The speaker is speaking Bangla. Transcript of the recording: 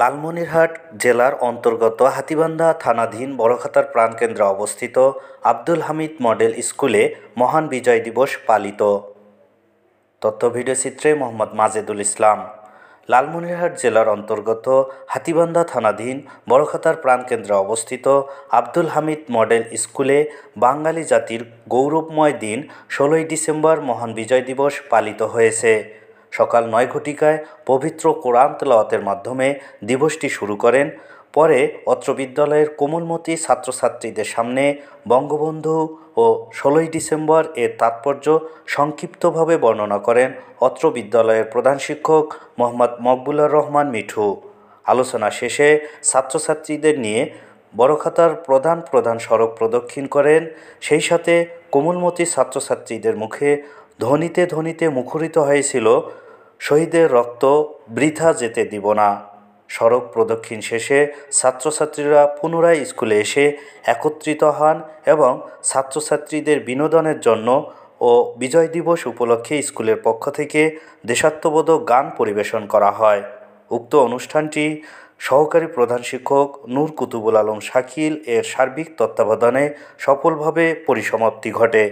লালমনিরহাট জেলার অন্তর্গত হাতিবান্ধা থানাধীন বড়খাতার প্রাণকেন্দ্রে অবস্থিত আব্দুল হামিদ মডেল স্কুলে মহান বিজয় দিবস পালিত তথ্য ভিডিওচিত্রে মোহাম্মদ মাজেদুল ইসলাম লালমনিরহাট জেলার অন্তর্গত হাতিবান্ধা থানাধীন বড়খাতার প্রাণকেন্দ্রে অবস্থিত আব্দুল হামিদ মডেল স্কুলে বাঙালি জাতির গৌরবময় দিন ষোলোই ডিসেম্বর মহান বিজয় দিবস পালিত হয়েছে সকাল নয় ঘটিকায় পবিত্র কোরআন তেলাওয়াতের মাধ্যমে দিবসটি শুরু করেন পরে অত্র বিদ্যালয়ের কোমলমতি ছাত্রছাত্রীদের সামনে বঙ্গবন্ধু ও ষোলোই ডিসেম্বর এর তাৎপর্য সংক্ষিপ্তভাবে বর্ণনা করেন অত্র বিদ্যালয়ের প্রধান শিক্ষক মোহাম্মদ মকবুলার রহমান মিঠু আলোচনা শেষে ছাত্রছাত্রীদের নিয়ে বড়খাতার প্রধান প্রধান সড়ক প্রদক্ষিণ করেন সেই সাথে কোমলমতি ছাত্রছাত্রীদের মুখে ধনীতে ধনীতে মুখরিত হয়েছিল শহীদের রক্ত বৃথা যেতে দিব না সড়ক প্রদক্ষিণ শেষে ছাত্রছাত্রীরা পুনরায় স্কুলে এসে একত্রিত হন এবং ছাত্রছাত্রীদের বিনোদনের জন্য ও বিজয় দিবস উপলক্ষে স্কুলের পক্ষ থেকে দেশাত্মবোধক গান পরিবেশন করা হয় উক্ত অনুষ্ঠানটি সহকারী প্রধান শিক্ষক নূর কুতুবুল আলম শাকিল এর সার্বিক তত্ত্বাবধানে সফলভাবে পরিসমাপ্তি ঘটে